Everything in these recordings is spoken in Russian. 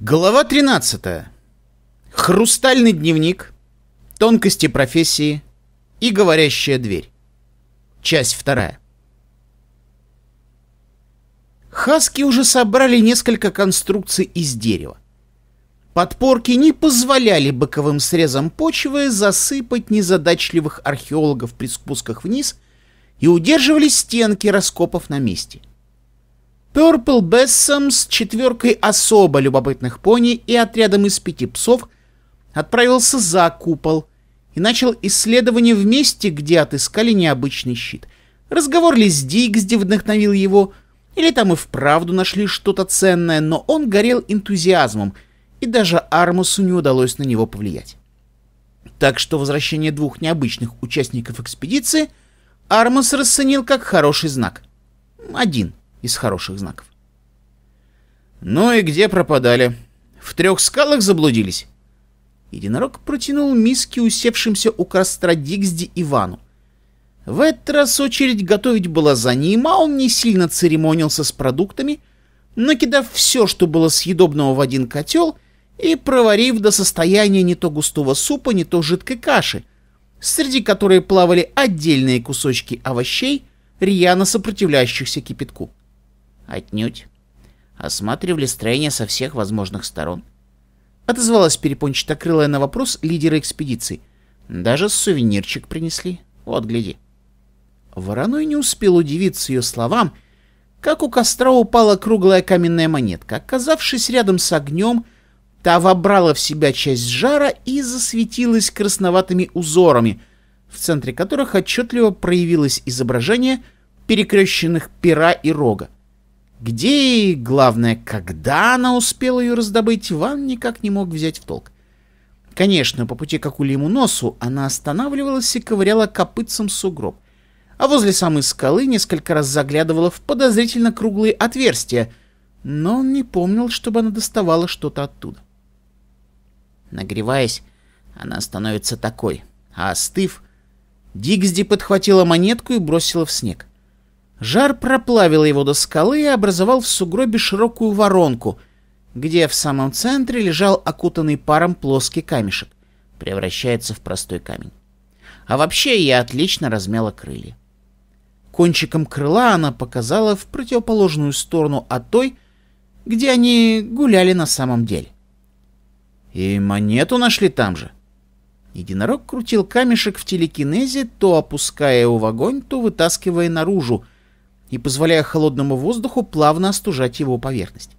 Глава 13. Хрустальный дневник, тонкости профессии и говорящая дверь. Часть вторая. Хаски уже собрали несколько конструкций из дерева. Подпорки не позволяли боковым срезам почвы засыпать незадачливых археологов при спусках вниз и удерживали стенки раскопов на месте. Purple Бессом с четверкой особо любопытных пони и отрядом из пяти псов отправился за купол и начал исследование в месте, где отыскали необычный щит. Разговор ли с Дигсди вдохновил его, или там и вправду нашли что-то ценное, но он горел энтузиазмом, и даже Армусу не удалось на него повлиять. Так что возвращение двух необычных участников экспедиции Армус расценил как хороший знак. Один из хороших знаков. «Ну и где пропадали? В трех скалах заблудились?» Единорог протянул миски усевшимся у костра Дигсди Ивану. В этот раз очередь готовить была за ним, а он не сильно церемонился с продуктами, накидав все, что было съедобного в один котел, и проварив до состояния не то густого супа, не то жидкой каши, среди которой плавали отдельные кусочки овощей, рьяно сопротивляющихся кипятку. Отнюдь. Осматривали строение со всех возможных сторон. Отозвалась перепончатокрылая на вопрос лидера экспедиции. Даже сувенирчик принесли. Вот, гляди. Вороной не успел удивиться ее словам, как у костра упала круглая каменная монетка. Оказавшись рядом с огнем, та вобрала в себя часть жара и засветилась красноватыми узорами, в центре которых отчетливо проявилось изображение перекрещенных пера и рога. Где и, главное, когда она успела ее раздобыть, Иван никак не мог взять в толк. Конечно, по пути к акульему носу она останавливалась и ковыряла копытцем сугроб, а возле самой скалы несколько раз заглядывала в подозрительно круглые отверстия, но он не помнил, чтобы она доставала что-то оттуда. Нагреваясь, она становится такой, а остыв, Дигсди подхватила монетку и бросила в снег — Жар проплавил его до скалы и образовал в сугробе широкую воронку, где в самом центре лежал окутанный паром плоский камешек. Превращается в простой камень. А вообще я отлично размяла крылья. Кончиком крыла она показала в противоположную сторону от той, где они гуляли на самом деле. И монету нашли там же. Единорог крутил камешек в телекинезе, то опуская его в огонь, то вытаскивая наружу — и позволяя холодному воздуху плавно остужать его поверхность.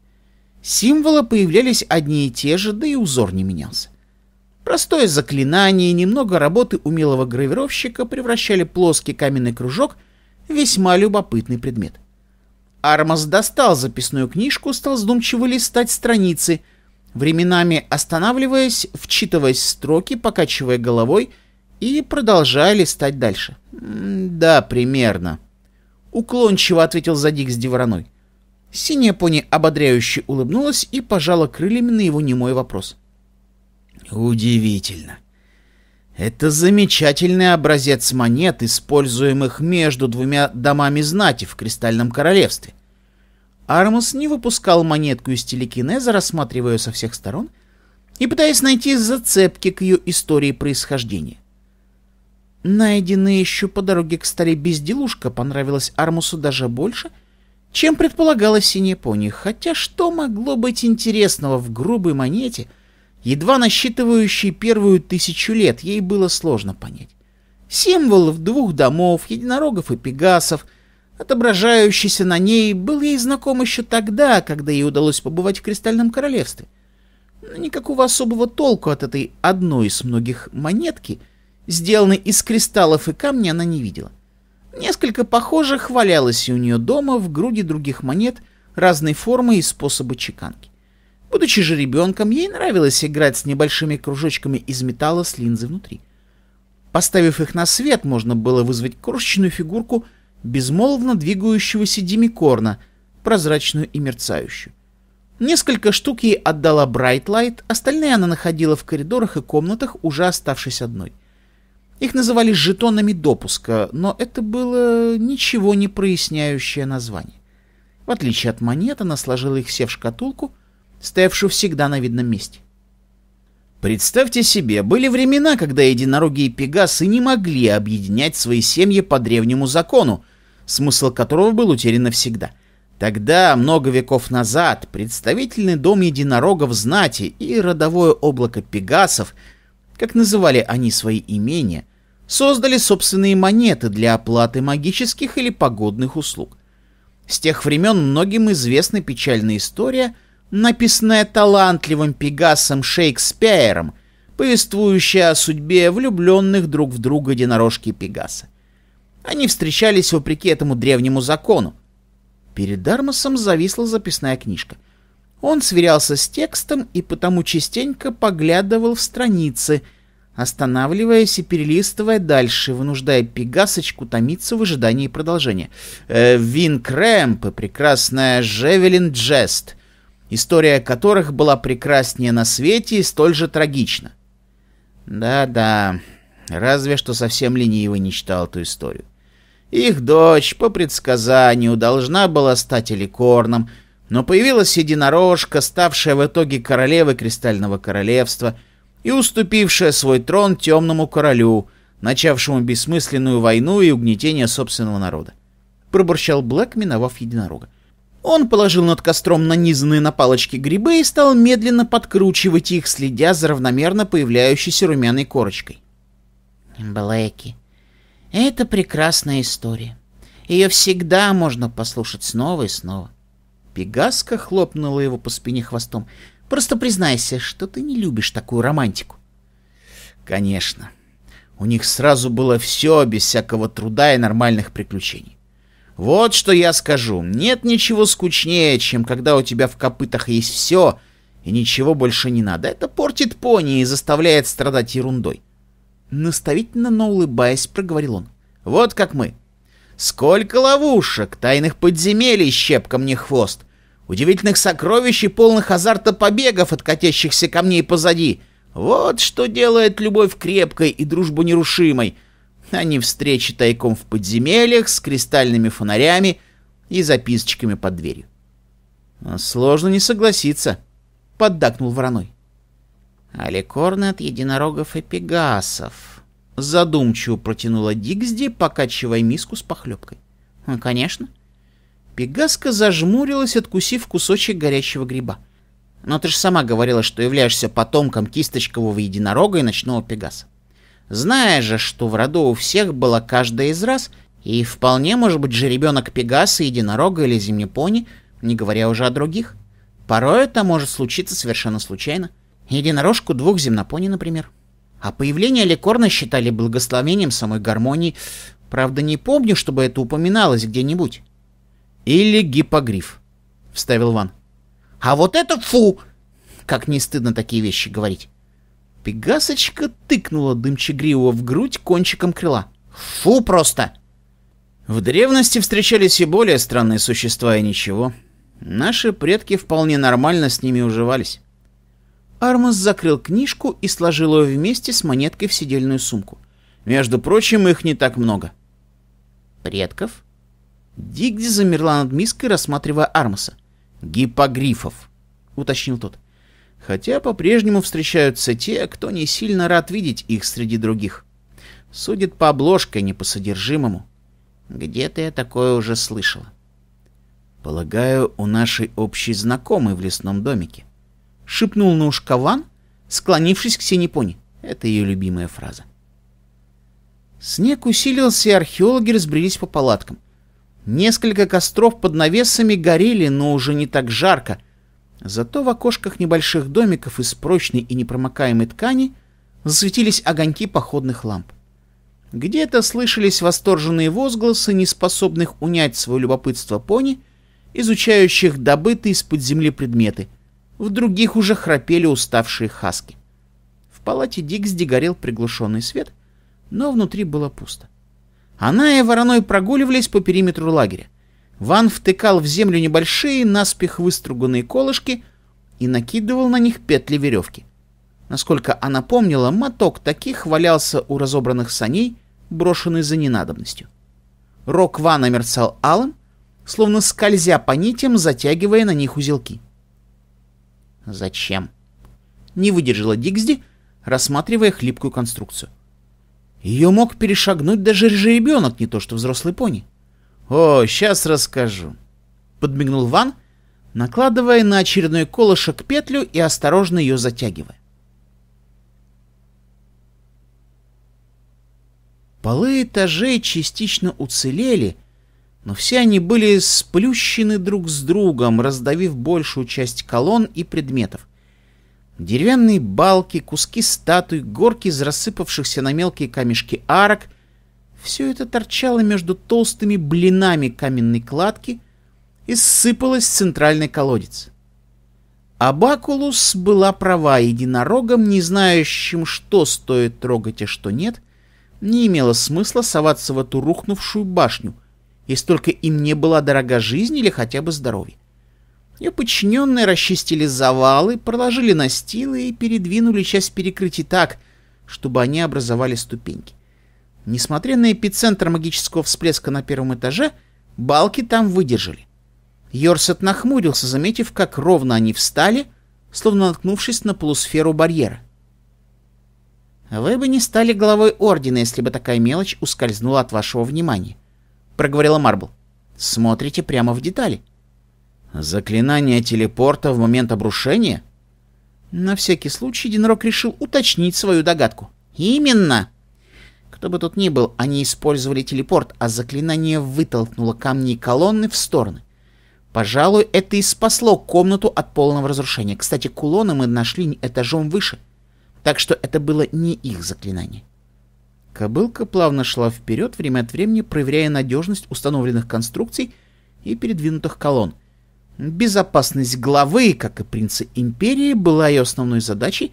Символы появлялись одни и те же, да и узор не менялся. Простое заклинание и немного работы умелого гравировщика превращали плоский каменный кружок в весьма любопытный предмет. Армас достал записную книжку, стал вздумчиво листать страницы, временами останавливаясь, вчитываясь в строки, покачивая головой и продолжая листать дальше. Да, примерно. Уклончиво ответил Задик с Девороной. Синяя пони ободряюще улыбнулась и пожала крыльями на его немой вопрос. «Удивительно. Это замечательный образец монет, используемых между двумя домами знати в Кристальном Королевстве. Армус не выпускал монетку из телекинеза, рассматривая ее со всех сторон и пытаясь найти зацепки к ее истории происхождения. Найденная еще по дороге к столе безделушка понравилась Армусу даже больше, чем предполагалось синей пони, хотя что могло быть интересного в грубой монете, едва насчитывающей первую тысячу лет, ей было сложно понять. Символ в двух домов, единорогов и пегасов, отображающийся на ней, был ей знаком еще тогда, когда ей удалось побывать в Кристальном Королевстве. Но никакого особого толку от этой одной из многих монетки — сделанный из кристаллов и камня, она не видела. Несколько похожих валялось у нее дома в груди других монет разной формы и способа чеканки. Будучи же ребенком, ей нравилось играть с небольшими кружочками из металла с линзой внутри. Поставив их на свет, можно было вызвать крошечную фигурку безмолвно двигающегося димикорна, прозрачную и мерцающую. Несколько штук ей отдала Брайтлайт, остальные она находила в коридорах и комнатах, уже оставшись одной — их называли жетонами допуска, но это было ничего не проясняющее название. В отличие от монет, она сложила их все в шкатулку, стоявшую всегда на видном месте. Представьте себе, были времена, когда единороги и пегасы не могли объединять свои семьи по древнему закону, смысл которого был утерян навсегда. Тогда, много веков назад, представительный дом единорогов знати и родовое облако пегасов, как называли они свои имения, создали собственные монеты для оплаты магических или погодных услуг. С тех времен многим известна печальная история, написанная талантливым Пегасом Шейкспиром, повествующая о судьбе влюбленных друг в друга единорожки Пегаса. Они встречались вопреки этому древнему закону. Перед Дармосом зависла записная книжка. Он сверялся с текстом и потому частенько поглядывал в страницы — останавливаясь и перелистывая дальше, вынуждая Пегасочку томиться в ожидании продолжения. Э, Вин Крэмп и прекрасная Жевелин Джест, история которых была прекраснее на свете и столь же трагична. Да-да, разве что совсем ленивый не читал эту историю. Их дочь, по предсказанию, должна была стать эликорном, но появилась единорожка, ставшая в итоге королевой Кристального Королевства — и уступившая свой трон темному королю, начавшему бессмысленную войну и угнетение собственного народа. Пробурчал Блэк, миновав единорога. Он положил над костром нанизанные на палочки грибы и стал медленно подкручивать их, следя за равномерно появляющейся румяной корочкой. «Блэки, это прекрасная история. Ее всегда можно послушать снова и снова». Пегаска хлопнула его по спине хвостом. Просто признайся, что ты не любишь такую романтику. Конечно. У них сразу было все без всякого труда и нормальных приключений. Вот что я скажу. Нет ничего скучнее, чем когда у тебя в копытах есть все и ничего больше не надо. Это портит пони и заставляет страдать ерундой. Наставительно, но улыбаясь, проговорил он. Вот как мы. Сколько ловушек, тайных подземелий щепка мне хвост удивительных сокровищ и полных азарта побегов от катящихся камней позади. Вот что делает любовь крепкой и дружбу нерушимой, Они не встречи тайком в подземельях с кристальными фонарями и записочками под дверью. А «Сложно не согласиться», — поддакнул вороной. «Аликорны от единорогов и пегасов», — задумчиво протянула Дигсди, покачивая миску с похлебкой. «Конечно. Пегаска зажмурилась, откусив кусочек горячего гриба. «Но ты же сама говорила, что являешься потомком кисточкового единорога и ночного пегаса. Зная же, что в роду у всех была каждая из раз, и вполне может быть же ребенок пегаса, единорога или зимнепони, не говоря уже о других. Порой это может случиться совершенно случайно. Единорожку двух земнопони, например. А появление Ликорна считали благословением самой гармонии. Правда, не помню, чтобы это упоминалось где-нибудь». Или гипогриф, вставил Ван. А вот это фу! Как не стыдно такие вещи говорить. Пегасочка тыкнула дымчегривого в грудь кончиком крыла. Фу просто! В древности встречались и более странные существа, и ничего. Наши предки вполне нормально с ними уживались. Армас закрыл книжку и сложил ее вместе с монеткой в сидельную сумку. Между прочим, их не так много. «Предков?» Дигди замерла над миской, рассматривая Армаса. «Гиппогрифов», — уточнил тот. «Хотя по-прежнему встречаются те, кто не сильно рад видеть их среди других. Судит по обложке, не по содержимому. Где-то я такое уже слышала». «Полагаю, у нашей общей знакомой в лесном домике», — шепнул на ушко Ван, склонившись к Синепоне. Это ее любимая фраза. Снег усилился, и археологи разбрелись по палаткам — Несколько костров под навесами горели, но уже не так жарко. Зато в окошках небольших домиков из прочной и непромокаемой ткани засветились огоньки походных ламп. Где-то слышались восторженные возгласы, неспособных унять свое любопытство пони, изучающих добытые из-под земли предметы. В других уже храпели уставшие хаски. В палате Диксди горел приглушенный свет, но внутри было пусто. Она и Вороной прогуливались по периметру лагеря. Ван втыкал в землю небольшие, наспех выструганные колышки и накидывал на них петли веревки. Насколько она помнила, моток таких валялся у разобранных саней, брошенный за ненадобностью. Рок Вана мерцал алым, словно скользя по нитям, затягивая на них узелки. «Зачем?» — не выдержала Дигсди, рассматривая хлипкую конструкцию. Ее мог перешагнуть даже ребенок, не то что взрослый пони. «О, сейчас расскажу», — подмигнул Ван, накладывая на очередной колышек петлю и осторожно ее затягивая. Полы этажей частично уцелели, но все они были сплющены друг с другом, раздавив большую часть колонн и предметов — Деревянные балки, куски статуй, горки из рассыпавшихся на мелкие камешки арок — все это торчало между толстыми блинами каменной кладки и ссыпалось в центральный колодец. Абакулус была права, единорогом, не знающим, что стоит трогать, а что нет, не имело смысла соваться в эту рухнувшую башню, если только им не была дорога жизнь или хотя бы здоровье. Ее подчиненные расчистили завалы, проложили настилы и передвинули часть перекрытий так, чтобы они образовали ступеньки. Несмотря на эпицентр магического всплеска на первом этаже, балки там выдержали. Йорсет нахмурился, заметив, как ровно они встали, словно наткнувшись на полусферу барьера. «Вы бы не стали главой Ордена, если бы такая мелочь ускользнула от вашего внимания», — проговорила Марбл. «Смотрите прямо в детали. Заклинание телепорта в момент обрушения? На всякий случай единорог решил уточнить свою догадку. Именно! Кто бы тут ни был, они использовали телепорт, а заклинание вытолкнуло камни и колонны в стороны. Пожалуй, это и спасло комнату от полного разрушения. Кстати, кулоны мы нашли этажом выше, так что это было не их заклинание. Кобылка плавно шла вперед, время от времени проверяя надежность установленных конструкций и передвинутых колонн. Безопасность главы, как и принца империи, была ее основной задачей,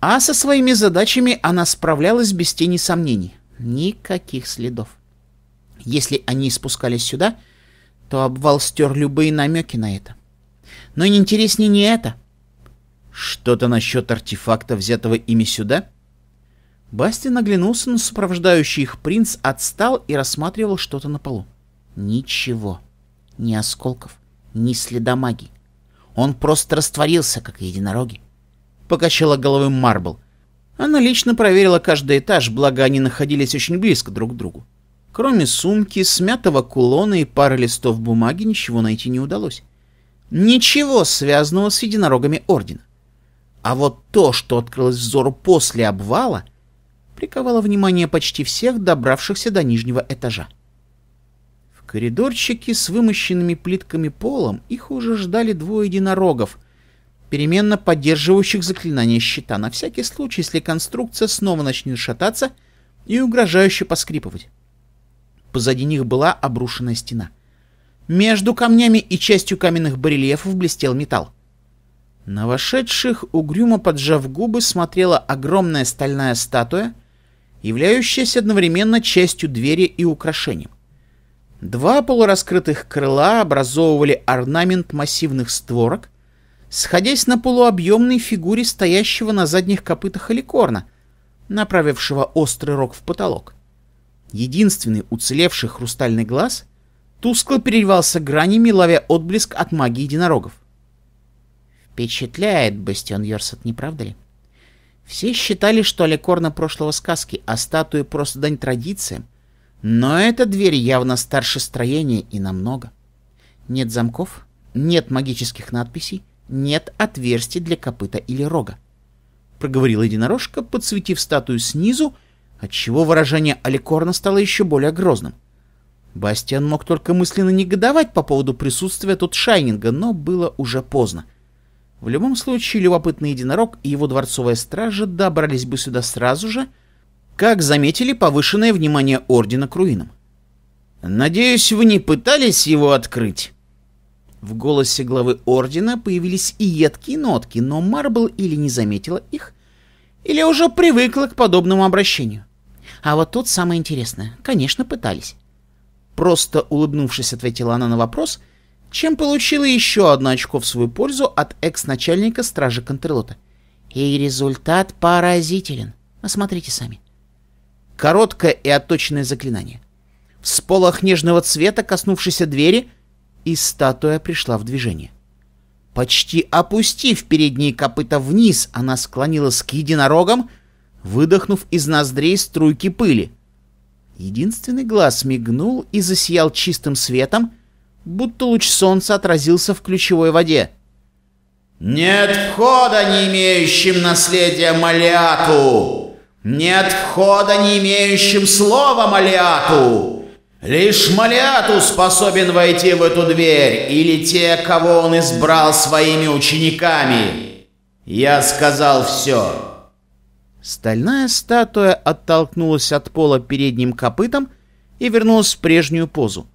а со своими задачами она справлялась без тени сомнений. Никаких следов. Если они спускались сюда, то обвал стер любые намеки на это. Но не интереснее не это. Что-то насчет артефакта, взятого ими сюда? Бастин оглянулся, на сопровождающих их принц отстал и рассматривал что-то на полу. Ничего. Ни осколков, ни следа магии. Он просто растворился, как единороги. Покачала головой Марбл. Она лично проверила каждый этаж, благо они находились очень близко друг к другу. Кроме сумки, смятого кулона и пары листов бумаги ничего найти не удалось. Ничего связанного с единорогами Ордена. А вот то, что открылось взору после обвала, приковало внимание почти всех добравшихся до нижнего этажа. Коридорчики с вымощенными плитками полом их уже ждали двое единорогов, переменно поддерживающих заклинание щита, на всякий случай, если конструкция снова начнет шататься и угрожающе поскрипывать. Позади них была обрушенная стена. Между камнями и частью каменных барельефов блестел металл. На вошедших, угрюмо поджав губы, смотрела огромная стальная статуя, являющаяся одновременно частью двери и украшением. Два полураскрытых крыла образовывали орнамент массивных створок, сходясь на полуобъемной фигуре стоящего на задних копытах аликорна, направившего острый рог в потолок. Единственный уцелевший хрустальный глаз тускло переливался гранями, ловя отблеск от магии единорогов. Впечатляет Бастион Йорсет, не правда ли? Все считали, что аликорна прошлого сказки, а статуи просто дань традициям, но эта дверь явно старше строения и намного. Нет замков, нет магических надписей, нет отверстий для копыта или рога. Проговорила единорожка, подсветив статую снизу, отчего выражение Аликорна стало еще более грозным. Бастиан мог только мысленно негодовать по поводу присутствия тут Шайнинга, но было уже поздно. В любом случае, любопытный единорог и его дворцовая стража добрались бы сюда сразу же, как заметили повышенное внимание Ордена к руинам. «Надеюсь, вы не пытались его открыть?» В голосе главы Ордена появились и едкие нотки, но Марбл или не заметила их, или уже привыкла к подобному обращению. А вот тут самое интересное. Конечно, пытались. Просто улыбнувшись, ответила она на вопрос, чем получила еще одно очко в свою пользу от экс-начальника стражи Контрлота. И результат поразителен. Посмотрите сами. — Короткое и отточенное заклинание. Всполох нежного цвета, коснувшийся двери, и статуя пришла в движение. Почти опустив передние копыта вниз, она склонилась к единорогам, выдохнув из ноздрей струйки пыли. Единственный глаз мигнул и засиял чистым светом, будто луч солнца отразился в ключевой воде. «Нет входа не имеющим наследия Малиату!» Нет входа не имеющим слова Малиату. Лишь Малиату способен войти в эту дверь или те, кого он избрал своими учениками. Я сказал все. Стальная статуя оттолкнулась от пола передним копытом и вернулась в прежнюю позу.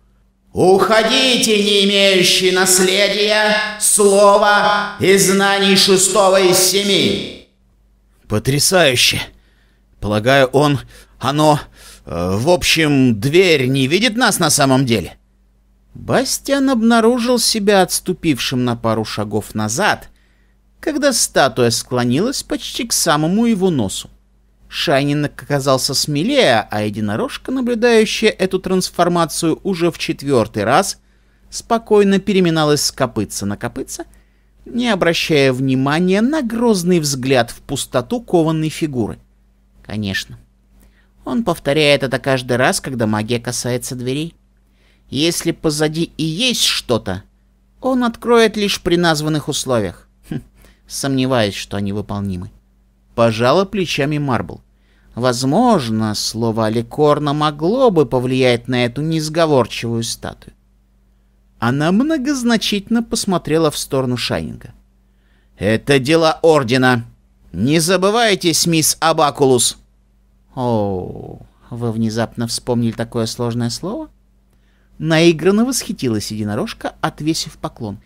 «Уходите, не имеющие наследия, слова и знаний шестого из семи!» «Потрясающе!» Полагаю, он, оно, э, в общем, дверь не видит нас на самом деле. Бастиан обнаружил себя отступившим на пару шагов назад, когда статуя склонилась почти к самому его носу. Шайнин оказался смелее, а единорожка, наблюдающая эту трансформацию уже в четвертый раз, спокойно переминалась с копытца на копытца, не обращая внимания на грозный взгляд в пустоту кованной фигуры. — Конечно. Он повторяет это каждый раз, когда магия касается дверей. Если позади и есть что-то, он откроет лишь при названных условиях. Хм, сомневаюсь, что они выполнимы. Пожала плечами Марбл. Возможно, слово Аликорна могло бы повлиять на эту несговорчивую статую. Она многозначительно посмотрела в сторону Шайнинга. «Это дела Ордена!» «Не забывайтесь, мисс Абакулус!» «О, вы внезапно вспомнили такое сложное слово?» Наигранно восхитилась единорожка, отвесив поклон.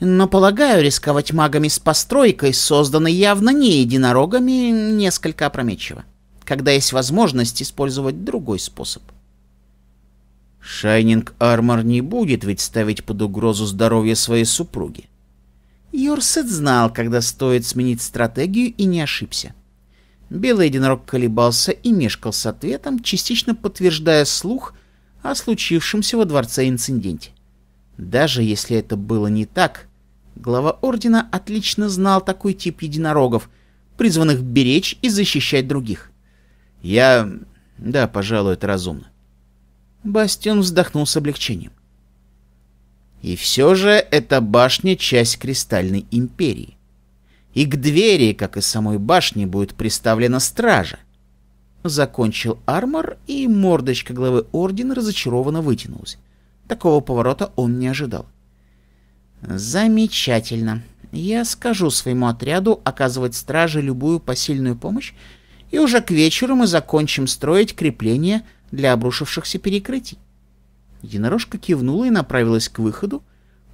«Но, полагаю, рисковать магами с постройкой, созданной явно не единорогами, несколько опрометчиво, когда есть возможность использовать другой способ». «Шайнинг Армор не будет ведь ставить под угрозу здоровье своей супруги», Йорсет знал, когда стоит сменить стратегию, и не ошибся. Белый единорог колебался и мешкал с ответом, частично подтверждая слух о случившемся во дворце инциденте. Даже если это было не так, глава Ордена отлично знал такой тип единорогов, призванных беречь и защищать других. «Я... да, пожалуй, это разумно». Бастион вздохнул с облегчением. И все же эта башня — часть Кристальной Империи. И к двери, как и самой башне, будет приставлена стража. Закончил Армор, и мордочка главы Ордена разочарованно вытянулась. Такого поворота он не ожидал. «Замечательно. Я скажу своему отряду оказывать страже любую посильную помощь, и уже к вечеру мы закончим строить крепление для обрушившихся перекрытий. Единорожка кивнула и направилась к выходу,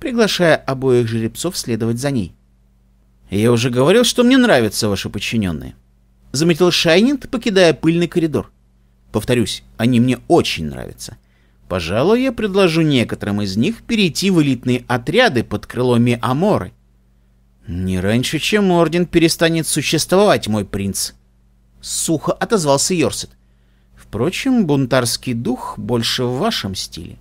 приглашая обоих жеребцов следовать за ней. «Я уже говорил, что мне нравятся ваши подчиненные», — заметил Шайнинг, покидая пыльный коридор. «Повторюсь, они мне очень нравятся. Пожалуй, я предложу некоторым из них перейти в элитные отряды под крыломи Аморы». «Не раньше, чем Орден перестанет существовать, мой принц», — сухо отозвался Йорсет. Впрочем, бунтарский дух больше в вашем стиле.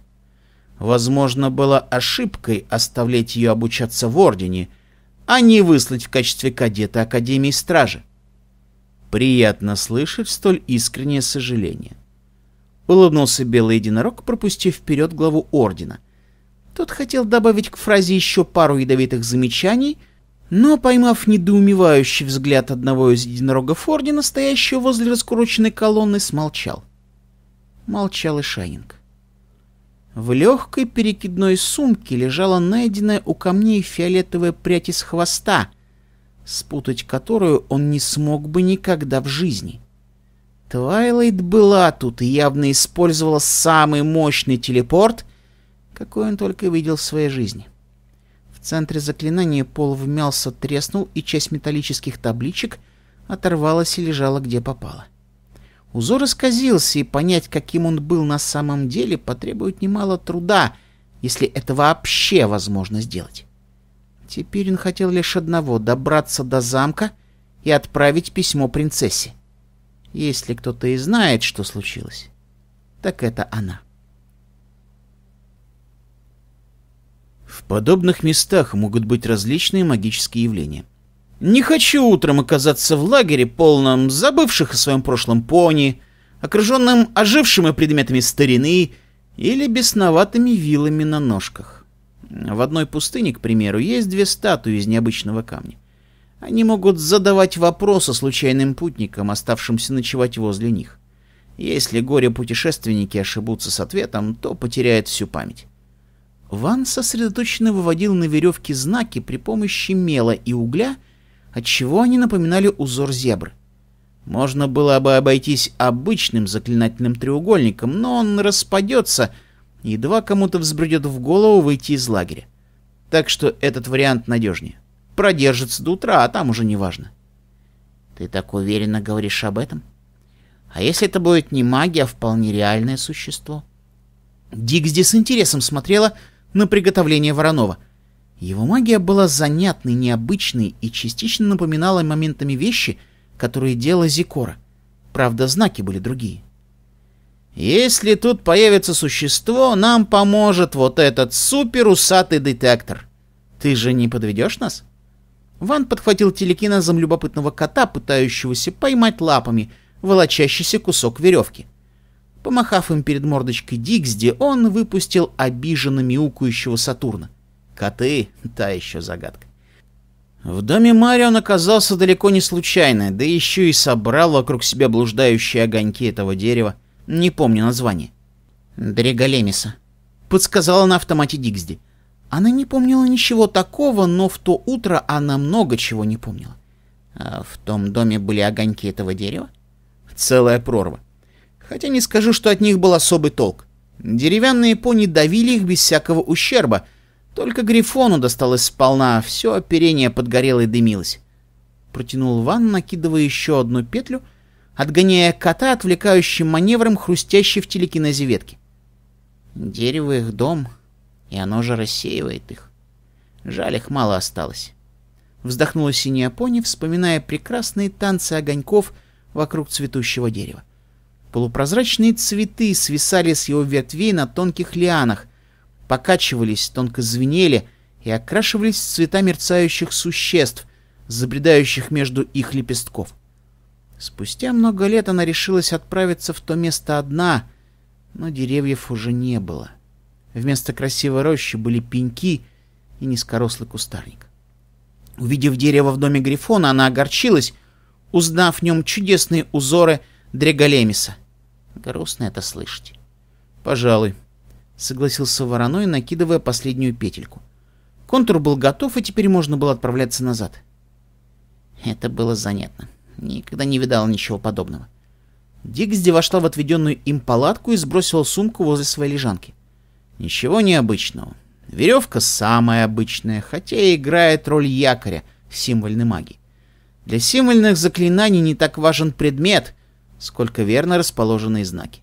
Возможно, была ошибкой оставлять ее обучаться в Ордене, а не выслать в качестве кадета Академии Стражи. Приятно слышать столь искреннее сожаление. Улыбнулся белый единорог, пропустив вперед главу Ордена. Тот хотел добавить к фразе еще пару ядовитых замечаний — но, поймав недоумевающий взгляд одного из единорогов Ордена, стоящего возле раскрученной колонны, смолчал. Молчал и Шайнинг. В легкой перекидной сумке лежала найденная у камней фиолетовая прядь из хвоста, спутать которую он не смог бы никогда в жизни. Твайлайт была тут и явно использовала самый мощный телепорт, какой он только видел в своей жизни. — в центре заклинания пол вмялся, треснул, и часть металлических табличек оторвалась и лежала где попало. Узор исказился, и понять, каким он был на самом деле, потребует немало труда, если это вообще возможно сделать. Теперь он хотел лишь одного — добраться до замка и отправить письмо принцессе. Если кто-то и знает, что случилось, так это она. В подобных местах могут быть различные магические явления. Не хочу утром оказаться в лагере, полном забывших о своем прошлом пони, окруженным ожившими предметами старины или бесноватыми вилами на ножках. В одной пустыне, к примеру, есть две статуи из необычного камня. Они могут задавать вопросы случайным путникам, оставшимся ночевать возле них. Если горе-путешественники ошибутся с ответом, то потеряют всю память. Ван сосредоточенно выводил на веревке знаки при помощи мела и угля, отчего они напоминали узор зебры. Можно было бы обойтись обычным заклинательным треугольником, но он распадется, едва кому-то взбредет в голову выйти из лагеря. Так что этот вариант надежнее. Продержится до утра, а там уже не важно. Ты так уверенно говоришь об этом? А если это будет не магия, а вполне реальное существо? Дикс с интересом смотрела на приготовление Воронова. Его магия была занятной, необычной и частично напоминала моментами вещи, которые делала Зикора. Правда, знаки были другие. «Если тут появится существо, нам поможет вот этот суперусатый детектор. Ты же не подведешь нас?» Ван подхватил телекинезом любопытного кота, пытающегося поймать лапами волочащийся кусок веревки. Помахав им перед мордочкой Дигсди, он выпустил обиженно мяукающего Сатурна. Коты — та еще загадка. В доме Мари оказался далеко не случайно, да еще и собрал вокруг себя блуждающие огоньки этого дерева, не помню название. «Дреголемиса», — подсказала на автомате Дигсди. Она не помнила ничего такого, но в то утро она много чего не помнила. А в том доме были огоньки этого дерева? Целая прорва хотя не скажу, что от них был особый толк. Деревянные пони давили их без всякого ущерба, только Грифону досталось сполна, все оперение подгорело и дымилось. Протянул ван, накидывая еще одну петлю, отгоняя кота отвлекающим маневром хрустящий в телекинезе ветки. Дерево их дом, и оно же рассеивает их. Жаль, их мало осталось. Вздохнула синяя пони, вспоминая прекрасные танцы огоньков вокруг цветущего дерева. Полупрозрачные цветы свисали с его ветвей на тонких лианах, покачивались, тонко звенели и окрашивались в цвета мерцающих существ, забредающих между их лепестков. Спустя много лет она решилась отправиться в то место одна, но деревьев уже не было. Вместо красивой рощи были пеньки и низкорослый кустарник. Увидев дерево в доме Грифона, она огорчилась, узнав в нем чудесные узоры Дреголемиса. Грустно это слышать. Пожалуй, согласился вороной, накидывая последнюю петельку. Контур был готов, и теперь можно было отправляться назад. Это было занятно. Никогда не видал ничего подобного. Дигсди вошла в отведенную им палатку и сбросила сумку возле своей лежанки. Ничего необычного. Веревка самая обычная, хотя и играет роль якоря в символьной магии. Для символьных заклинаний не так важен предмет, сколько верно расположенные знаки.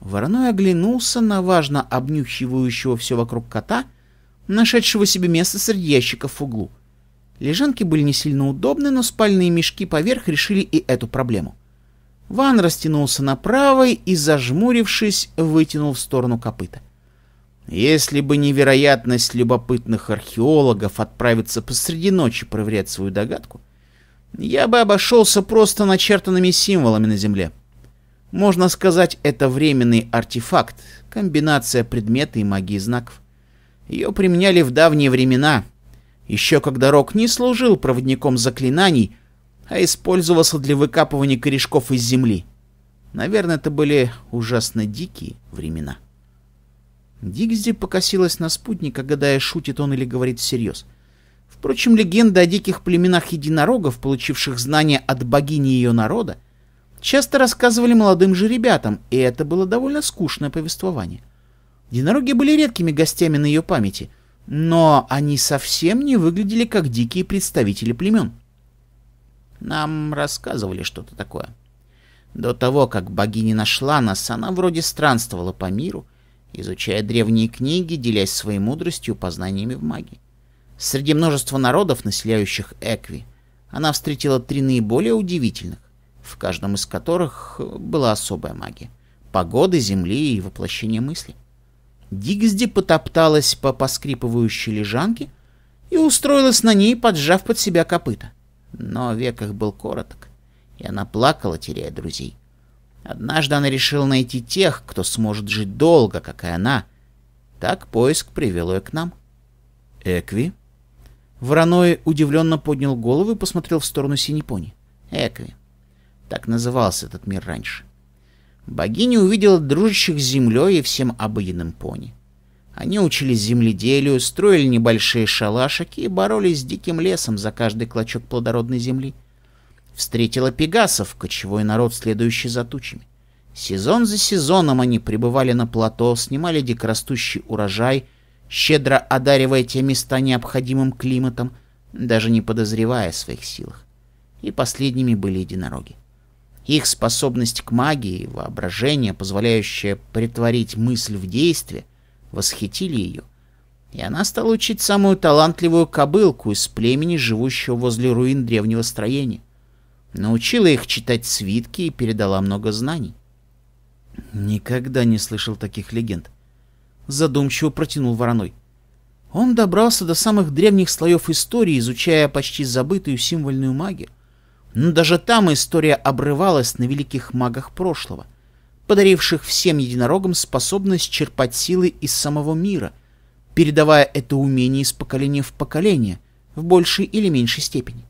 Вороной оглянулся на важно обнюхивающего все вокруг кота, нашедшего себе место среди ящиков в углу. Лежанки были не сильно удобны, но спальные мешки поверх решили и эту проблему. Ван растянулся на правой и, зажмурившись, вытянул в сторону копыта. Если бы невероятность любопытных археологов отправиться посреди ночи проверять свою догадку, — я бы обошелся просто начертанными символами на земле. Можно сказать, это временный артефакт, комбинация предмета и магии знаков. Ее применяли в давние времена, еще когда Рок не служил проводником заклинаний, а использовался для выкапывания корешков из земли. Наверное, это были ужасно дикие времена. Дигзи покосилась на спутника, гадая, шутит он или говорит всерьез. Впрочем, легенда о диких племенах единорогов, получивших знания от богини ее народа, часто рассказывали молодым же ребятам, и это было довольно скучное повествование. Единороги были редкими гостями на ее памяти, но они совсем не выглядели как дикие представители племен. Нам рассказывали что-то такое. До того, как богиня нашла нас, она вроде странствовала по миру, изучая древние книги, делясь своей мудростью и познаниями в магии. Среди множества народов, населяющих Экви, она встретила три наиболее удивительных, в каждом из которых э, была особая магия. Погоды, земли и воплощение мысли. Дигсди потопталась по поскрипывающей лежанке и устроилась на ней, поджав под себя копыта. Но век их был короток, и она плакала, теряя друзей. Однажды она решила найти тех, кто сможет жить долго, как и она. Так поиск привел ее к нам. «Экви?» Вороной удивленно поднял голову и посмотрел в сторону Синепони. Экви. Так назывался этот мир раньше. Богиня увидела дружащих с землей и всем обыденным пони. Они учились земледелию, строили небольшие шалашики и боролись с диким лесом за каждый клочок плодородной земли. Встретила пегасов, кочевой народ, следующий за тучами. Сезон за сезоном они пребывали на плато, снимали дикорастущий урожай, щедро одаривая те места необходимым климатом, даже не подозревая о своих силах. И последними были единороги. Их способность к магии, воображение, позволяющее притворить мысль в действие, восхитили ее. И она стала учить самую талантливую кобылку из племени, живущего возле руин древнего строения. Научила их читать свитки и передала много знаний. Никогда не слышал таких легенд. — задумчиво протянул Вороной. Он добрался до самых древних слоев истории, изучая почти забытую символьную магию. Но даже там история обрывалась на великих магах прошлого, подаривших всем единорогам способность черпать силы из самого мира, передавая это умение из поколения в поколение, в большей или меньшей степени.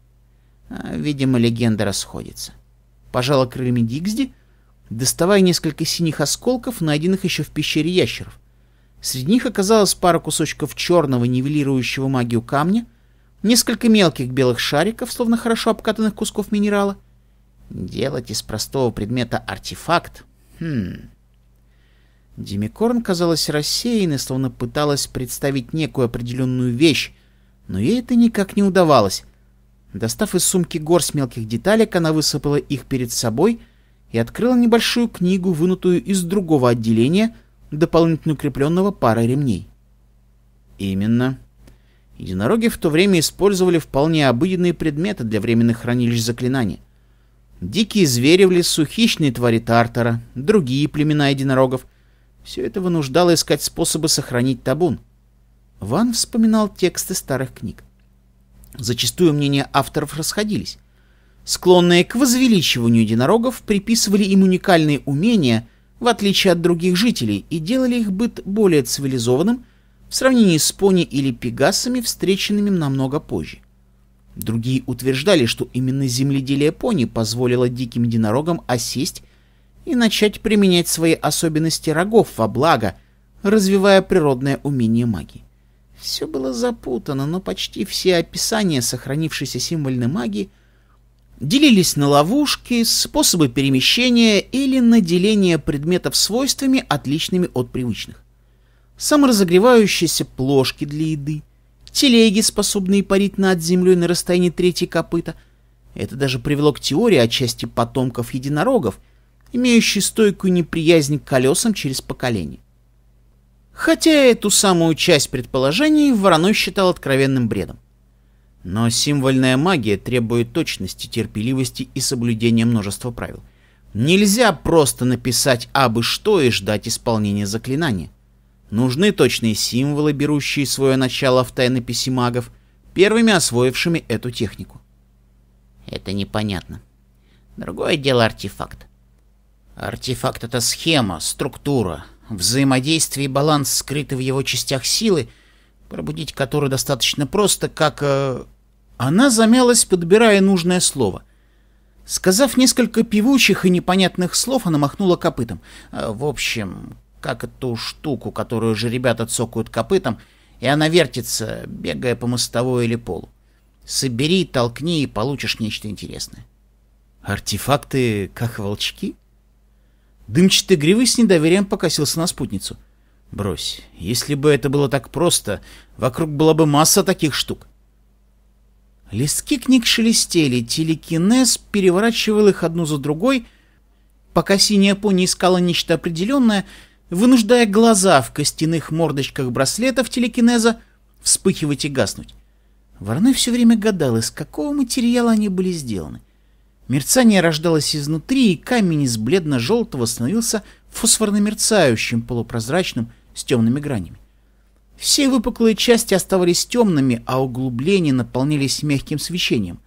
А, видимо, легенда расходится. Пожала крыльями Дигсди, доставая несколько синих осколков, найденных еще в пещере ящеров, Среди них оказалось пара кусочков черного, нивелирующего магию камня, несколько мелких белых шариков, словно хорошо обкатанных кусков минерала. Делать из простого предмета артефакт? Хм... Демикорн казалась рассеянной, словно пыталась представить некую определенную вещь, но ей это никак не удавалось. Достав из сумки горсть мелких деталек, она высыпала их перед собой и открыла небольшую книгу, вынутую из другого отделения, дополнительно укрепленного парой ремней. Именно. Единороги в то время использовали вполне обыденные предметы для временных хранилищ заклинаний. Дикие звери в лесу, хищные твари Тартара, другие племена единорогов. Все это вынуждало искать способы сохранить табун. Ван вспоминал тексты старых книг. Зачастую мнения авторов расходились. Склонные к возвеличиванию единорогов приписывали им уникальные умения – в отличие от других жителей, и делали их быт более цивилизованным в сравнении с пони или пегасами, встреченными намного позже. Другие утверждали, что именно земледелие пони позволило диким единорогам осесть и начать применять свои особенности рогов во благо, развивая природное умение магии. Все было запутано, но почти все описания сохранившейся символьной магии – делились на ловушки, способы перемещения или наделение предметов свойствами, отличными от привычных. Саморазогревающиеся плошки для еды, телеги, способные парить над землей на расстоянии третьей копыта. Это даже привело к теории о части потомков единорогов, имеющей стойкую неприязнь к колесам через поколение. Хотя эту самую часть предположений Вороной считал откровенным бредом. Но символьная магия требует точности, терпеливости и соблюдения множества правил. Нельзя просто написать абы что и ждать исполнения заклинания. Нужны точные символы, берущие свое начало в тайнописи магов, первыми освоившими эту технику. Это непонятно. Другое дело артефакт. Артефакт — это схема, структура, взаимодействие и баланс скрыты в его частях силы, пробудить которую достаточно просто, как э, она замялась, подбирая нужное слово. Сказав несколько певучих и непонятных слов, она махнула копытом. Э, в общем, как эту штуку, которую же ребята цокают копытом, и она вертится, бегая по мостовой или полу. Собери, толкни и получишь нечто интересное. Артефакты как волчки? Дымчатый гривы с недоверием покосился на спутницу. Брось, если бы это было так просто, вокруг была бы масса таких штук. Листки книг шелестели, телекинез переворачивал их одну за другой, пока синяя пони искала нечто определенное, вынуждая глаза в костяных мордочках браслетов телекинеза вспыхивать и гаснуть. Вороной все время гадал, из какого материала они были сделаны. Мерцание рождалось изнутри, и камень из бледно-желтого становился фосфорно-мерцающим, полупрозрачным, с темными гранями. Все выпуклые части оставались темными, а углубления наполнялись мягким свечением.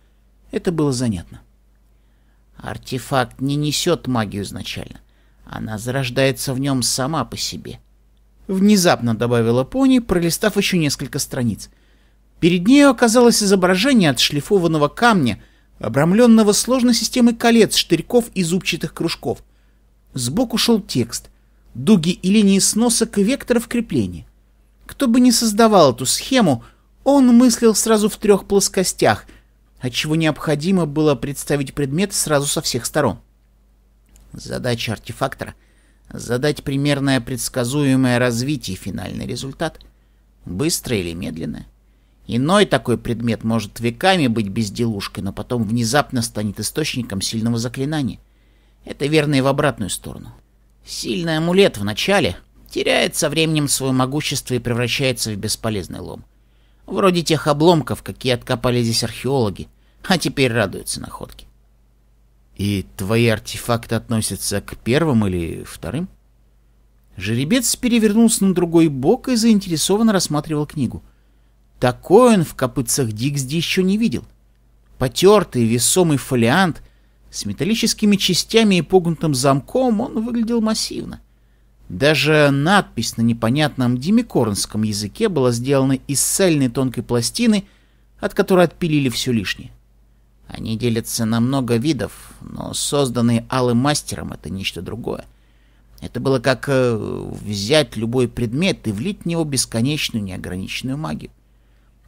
Это было занятно. Артефакт не несет магию изначально. Она зарождается в нем сама по себе. Внезапно добавила пони, пролистав еще несколько страниц. Перед ней оказалось изображение отшлифованного камня, обрамленного сложной системой колец, штырьков и зубчатых кружков. Сбоку шел текст. Дуги и линии сносок и векторов крепления. Кто бы ни создавал эту схему, он мыслил сразу в трех плоскостях, отчего необходимо было представить предмет сразу со всех сторон. Задача артефактора — задать примерное предсказуемое развитие финальный результат, быстро или медленно. Иной такой предмет может веками быть безделушкой, но потом внезапно станет источником сильного заклинания. Это верно и в обратную сторону. Сильный амулет вначале теряет со временем свое могущество и превращается в бесполезный лом. Вроде тех обломков, какие откопали здесь археологи, а теперь радуются находке. И твои артефакты относятся к первым или вторым? Жеребец перевернулся на другой бок и заинтересованно рассматривал книгу. Такой он в копытцах Диксди еще не видел. Потертый, весомый фолиант с металлическими частями и погнутым замком он выглядел массивно. Даже надпись на непонятном демикоронском языке была сделана из цельной тонкой пластины, от которой отпилили все лишнее. Они делятся на много видов, но созданные алым мастером — это нечто другое. Это было как э, взять любой предмет и влить в него бесконечную неограниченную магию.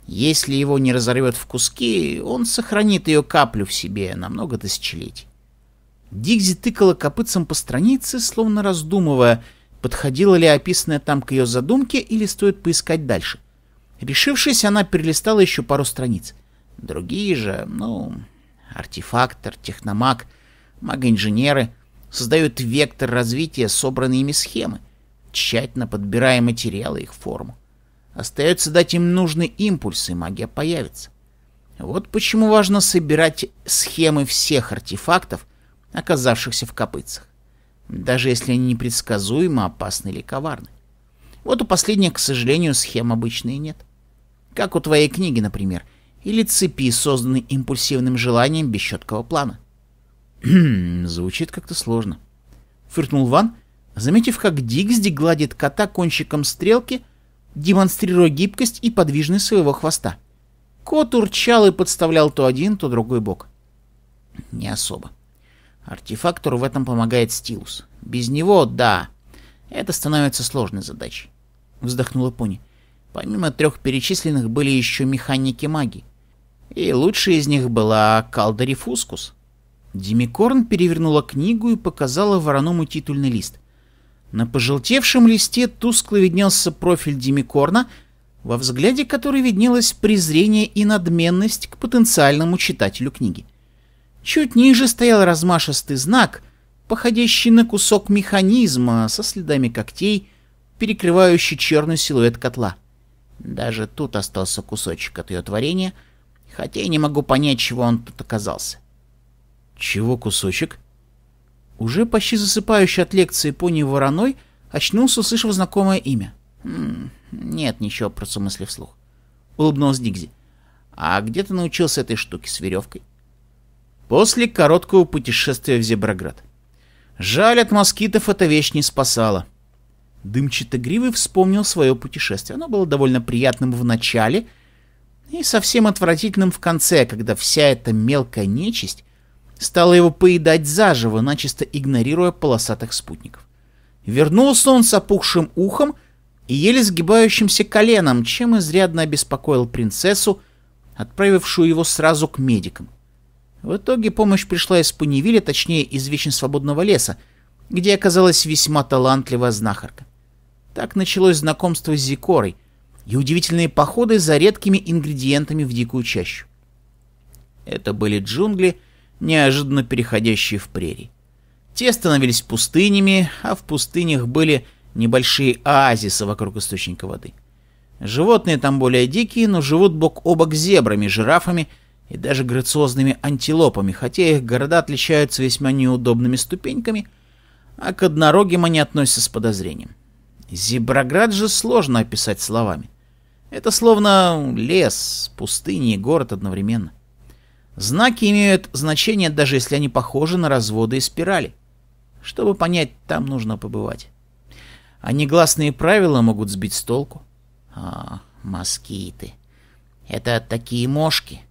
Если его не разорвет в куски, он сохранит ее каплю в себе на много тысячелетий. Дигзи тыкала копытцем по странице, словно раздумывая — Подходило ли описанное там к ее задумке или стоит поискать дальше? Решившись, она перелистала еще пару страниц. Другие же, ну, артефактор, техномаг, магоинженеры создают вектор развития собранной ими схемы, тщательно подбирая материалы их форму. Остается дать им нужный импульс, и магия появится. Вот почему важно собирать схемы всех артефактов, оказавшихся в копытцах даже если они непредсказуемо опасны или коварны. Вот у последних, к сожалению, схем обычно и нет. Как у твоей книги, например, или цепи, созданные импульсивным желанием без четкого плана. Хм, звучит как-то сложно. Фыркнул Ван, заметив, как Дигсди гладит кота кончиком стрелки, демонстрируя гибкость и подвижность своего хвоста. Кот урчал и подставлял то один, то другой бок. Не особо. Артефактору в этом помогает стилус. Без него, да, это становится сложной задачей. Вздохнула Пони. Помимо трех перечисленных были еще механики-маги. И лучшей из них была Калдарифускус. Фускус. Демикорн перевернула книгу и показала вороному титульный лист. На пожелтевшем листе тускло виднелся профиль Демикорна, во взгляде которой виднелось презрение и надменность к потенциальному читателю книги. Чуть ниже стоял размашистый знак, походящий на кусок механизма со следами когтей, перекрывающий черный силуэт котла. Даже тут остался кусочек от ее творения, хотя я не могу понять, чего он тут оказался. «Чего кусочек?» Уже почти засыпающий от лекции пони вороной очнулся, услышав знакомое имя. «Хм, «Нет, ничего», — просумыслив вслух. Улыбнулся Дигзи. «А где ты научился этой штуке с веревкой?» После короткого путешествия в Зеброград. Жаль, от москитов эта вещь не спасала. Дымчатогривый вспомнил свое путешествие. Оно было довольно приятным в начале и совсем отвратительным в конце, когда вся эта мелкая нечисть стала его поедать заживо, начисто игнорируя полосатых спутников. Вернулся он с опухшим ухом и еле сгибающимся коленом, чем изрядно обеспокоил принцессу, отправившую его сразу к медикам. В итоге помощь пришла из Пуневиля, точнее из Вечно Свободного Леса, где оказалась весьма талантливая знахарка. Так началось знакомство с Зикорой и удивительные походы за редкими ингредиентами в дикую чащу. Это были джунгли, неожиданно переходящие в прерии. Те становились пустынями, а в пустынях были небольшие оазисы вокруг источника воды. Животные там более дикие, но живут бок о бок с зебрами, жирафами и даже грациозными антилопами, хотя их города отличаются весьма неудобными ступеньками, а к однорогим они относятся с подозрением. Зеброград же сложно описать словами. Это словно лес, пустыня и город одновременно. Знаки имеют значение, даже если они похожи на разводы и спирали. Чтобы понять, там нужно побывать. А негласные правила могут сбить с толку. А, москиты. Это такие мошки,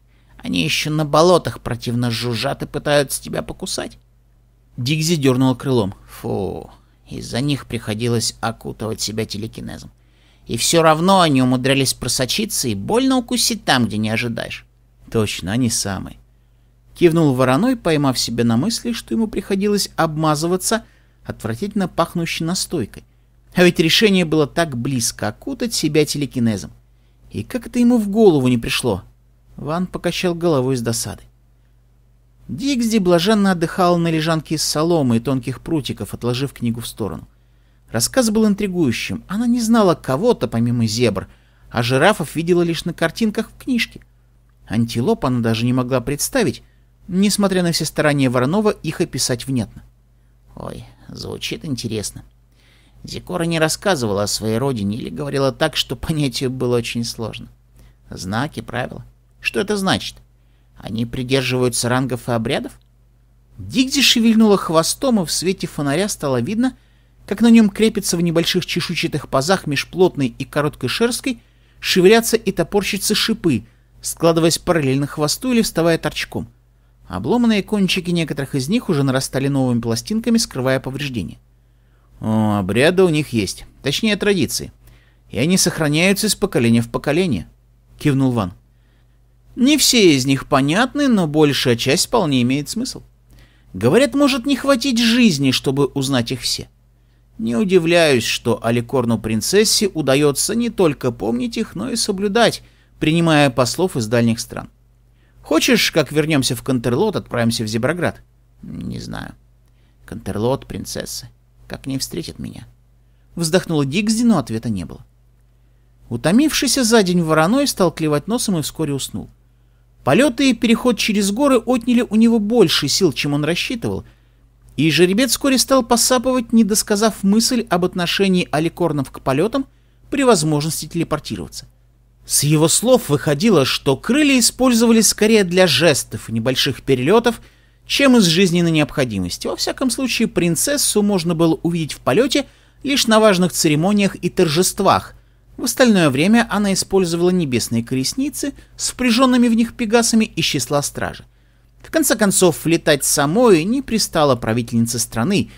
они еще на болотах противно жужжат и пытаются тебя покусать. Дигзи дернула крылом. Фу, из-за них приходилось окутывать себя телекинезом. И все равно они умудрялись просочиться и больно укусить там, где не ожидаешь. Точно, они самые. Кивнул вороной, поймав себя на мысли, что ему приходилось обмазываться отвратительно пахнущей настойкой. А ведь решение было так близко — окутать себя телекинезом. И как это ему в голову не пришло? Ван покачал головой с досады. Диксди блаженно отдыхал на лежанке из соломы и тонких прутиков, отложив книгу в сторону. Рассказ был интригующим. Она не знала кого-то, помимо зебр, а жирафов видела лишь на картинках в книжке. Антилоп она даже не могла представить, несмотря на все старания Воронова их описать внятно. «Ой, звучит интересно», Зикора не рассказывала о своей родине или говорила так, что понятие было очень сложно. Знаки, правила. Что это значит? Они придерживаются рангов и обрядов? Дигди шевельнула хвостом, и в свете фонаря стало видно, как на нем крепится в небольших чешуйчатых пазах меж плотной и короткой шерсткой, шевелятся и топорщатся шипы, складываясь параллельно хвосту или вставая торчком. Обломанные кончики некоторых из них уже нарастали новыми пластинками, скрывая повреждения. О, обряды у них есть, точнее традиции. И они сохраняются из поколения в поколение, кивнул Ван. Не все из них понятны, но большая часть вполне имеет смысл. Говорят, может не хватить жизни, чтобы узнать их все. Не удивляюсь, что Аликорну принцессе удается не только помнить их, но и соблюдать, принимая послов из дальних стран. Хочешь, как вернемся в Контерлот, отправимся в Зеброград? Не знаю. Контерлот, принцессы, как не встретят меня. Вздохнула Дигзи, но ответа не было. Утомившийся за день вороной стал клевать носом и вскоре уснул. Полеты и переход через горы отняли у него больше сил, чем он рассчитывал, и жеребец вскоре стал посапывать, не досказав мысль об отношении аликорнов к полетам при возможности телепортироваться. С его слов выходило, что крылья использовались скорее для жестов и небольших перелетов, чем из жизненной необходимости. Во всяком случае, принцессу можно было увидеть в полете лишь на важных церемониях и торжествах, в остальное время она использовала небесные колесницы с впряженными в них пегасами из числа стражи. В конце концов, летать самой не пристала правительница страны,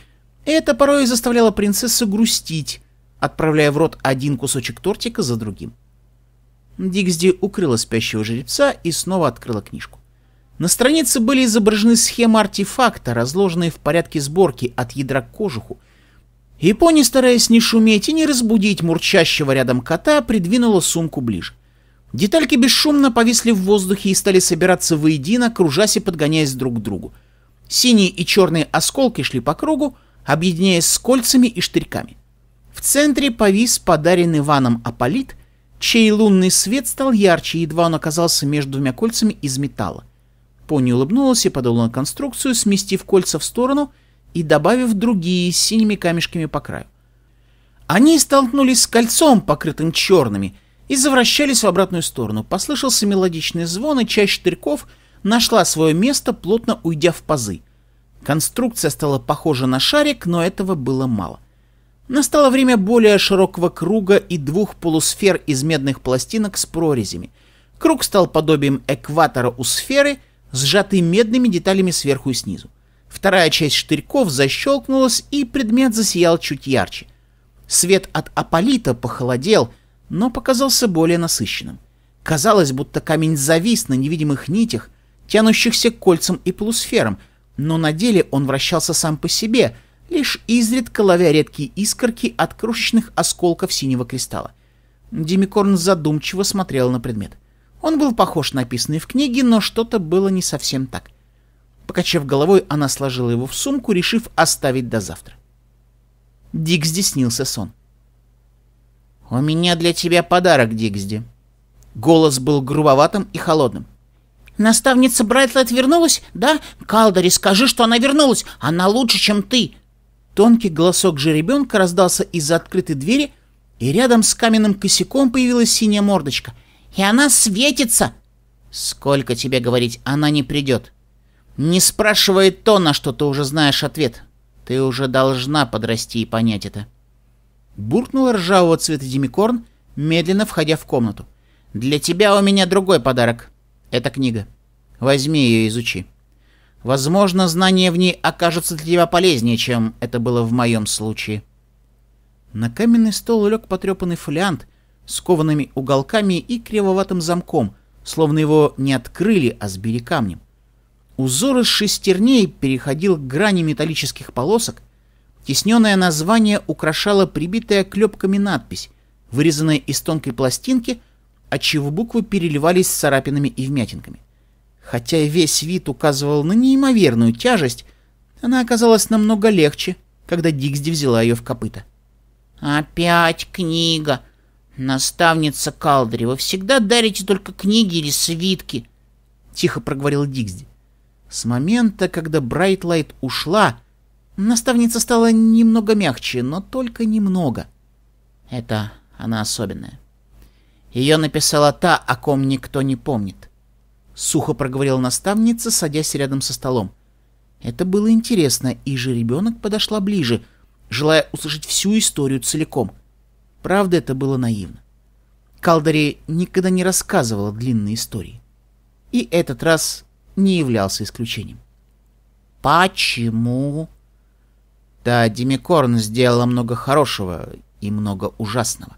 и это порой заставляло принцессу грустить, отправляя в рот один кусочек тортика за другим. Дигсди укрыла спящего жреца и снова открыла книжку. На странице были изображены схемы артефакта, разложенные в порядке сборки от ядра к кожуху — и пони, стараясь не шуметь и не разбудить мурчащего рядом кота, придвинула сумку ближе. Детальки бесшумно повисли в воздухе и стали собираться воедино, кружась и подгоняясь друг к другу. Синие и черные осколки шли по кругу, объединяясь с кольцами и штырьками. В центре повис подаренный Ваном Аполит, чей лунный свет стал ярче, едва он оказался между двумя кольцами из металла. Пони улыбнулась и подала на конструкцию, сместив кольца в сторону и добавив другие с синими камешками по краю. Они столкнулись с кольцом, покрытым черными, и завращались в обратную сторону. Послышался мелодичный звон, и часть штырьков нашла свое место, плотно уйдя в пазы. Конструкция стала похожа на шарик, но этого было мало. Настало время более широкого круга и двух полусфер из медных пластинок с прорезями. Круг стал подобием экватора у сферы, сжатый медными деталями сверху и снизу. Вторая часть штырьков защелкнулась, и предмет засиял чуть ярче. Свет от аполита похолодел, но показался более насыщенным. Казалось, будто камень завис на невидимых нитях, тянущихся к кольцам и полусферам, но на деле он вращался сам по себе, лишь изредка ловя редкие искорки от крошечных осколков синего кристалла. Демикорн задумчиво смотрел на предмет. Он был похож на описанный в книге, но что-то было не совсем так — Покачав головой, она сложила его в сумку, решив оставить до завтра. Диксди снился сон. «У меня для тебя подарок, Диксди». Голос был грубоватым и холодным. «Наставница Брайтлет вернулась, да? Калдари, скажи, что она вернулась. Она лучше, чем ты». Тонкий голосок жеребенка раздался из-за открытой двери, и рядом с каменным косяком появилась синяя мордочка. «И она светится!» «Сколько тебе говорить, она не придет!» Не спрашивай то, на что ты уже знаешь ответ. Ты уже должна подрасти и понять это. Буркнула ржавого цвета Демикорн, медленно входя в комнату. Для тебя у меня другой подарок. Это книга. Возьми ее и изучи. Возможно, знания в ней окажутся для тебя полезнее, чем это было в моем случае. На каменный стол лег потрепанный фолиант с коваными уголками и кривоватым замком, словно его не открыли, а сбили камнем. Узор из шестерней переходил к грани металлических полосок. Тесненное название украшало прибитая клепками надпись, вырезанная из тонкой пластинки, отчего буквы переливались с царапинами и вмятинками. Хотя весь вид указывал на неимоверную тяжесть, она оказалась намного легче, когда Диксди взяла ее в копыта. «Опять книга! Наставница Калдри, вы всегда дарите только книги или свитки!» — тихо проговорил Диксди. С момента, когда Брайтлайт ушла, наставница стала немного мягче, но только немного. Это она особенная. Ее написала та, о ком никто не помнит. Сухо проговорила наставница, садясь рядом со столом. Это было интересно, и же ребенок подошла ближе, желая услышать всю историю целиком. Правда, это было наивно. Калдари никогда не рассказывала длинные истории. И этот раз не являлся исключением. «Почему?» «Да, Демикорн сделала много хорошего и много ужасного.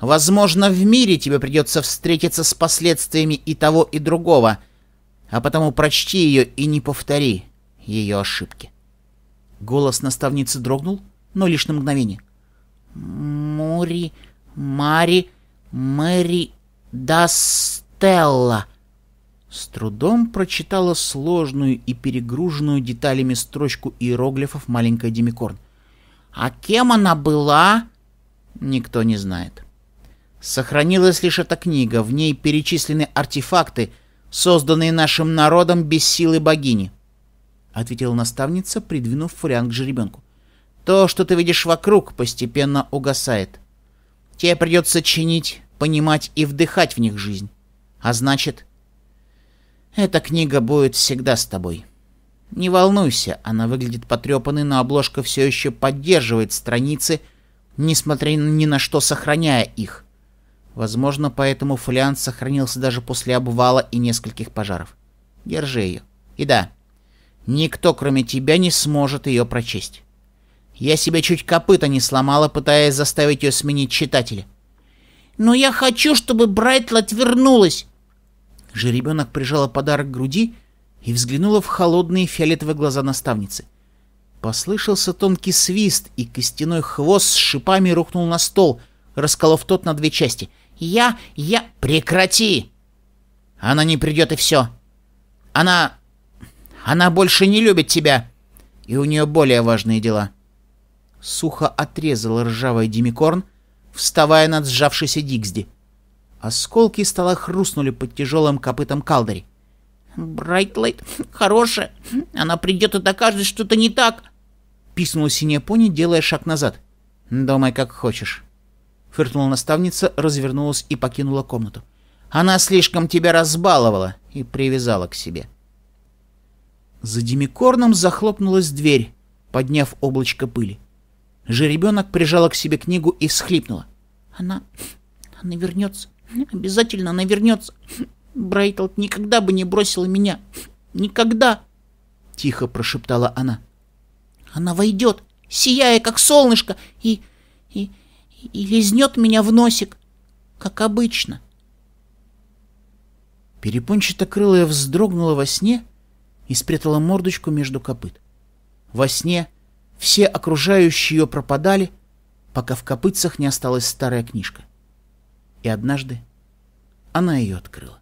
Возможно, в мире тебе придется встретиться с последствиями и того, и другого, а потому прочти ее и не повтори ее ошибки». Голос наставницы дрогнул, но лишь на мгновение. «Мури, Мари, Мэри, Дастелла. С трудом прочитала сложную и перегруженную деталями строчку иероглифов маленькая Демикорн. А кем она была, никто не знает. Сохранилась лишь эта книга, в ней перечислены артефакты, созданные нашим народом без силы богини. Ответила наставница, придвинув фуриан к жеребенку. То, что ты видишь вокруг, постепенно угасает. Тебе придется чинить, понимать и вдыхать в них жизнь. А значит, эта книга будет всегда с тобой. Не волнуйся, она выглядит потрепанной, но обложка все еще поддерживает страницы, несмотря ни на что сохраняя их. Возможно, поэтому фолиант сохранился даже после обвала и нескольких пожаров. Держи ее. И да, никто, кроме тебя, не сможет ее прочесть. Я себя чуть копыта не сломала, пытаясь заставить ее сменить читателя. «Но я хочу, чтобы Брайтл отвернулась. Жеребенок прижала подарок к груди и взглянула в холодные фиолетовые глаза наставницы. Послышался тонкий свист, и костяной хвост с шипами рухнул на стол, расколов тот на две части. «Я... я... прекрати!» «Она не придет, и все!» «Она... она больше не любит тебя!» «И у нее более важные дела!» Сухо отрезал ржавый демикорн, вставая над сжавшейся Диксди — Осколки стола хрустнули под тяжелым копытом Калдери. «Брайтлайт хорошая. Она придет и докажет, что то не так!» Писнула синяя пони, делая шаг назад. «Думай, как хочешь». Фыркнула наставница, развернулась и покинула комнату. «Она слишком тебя разбаловала и привязала к себе». За демикорном захлопнулась дверь, подняв облачко пыли. Жеребенок прижала к себе книгу и всхлипнула. «Она... она вернется. Обязательно она вернется. Брайтлд никогда бы не бросила меня. Никогда!» — тихо прошептала она. «Она войдет, сияя, как солнышко, и... и... и лизнет меня в носик, как обычно». Перепончатокрылая вздрогнула во сне и спрятала мордочку между копыт. Во сне все окружающие ее пропадали, пока в копытцах не осталась старая книжка и однажды она ее открыла.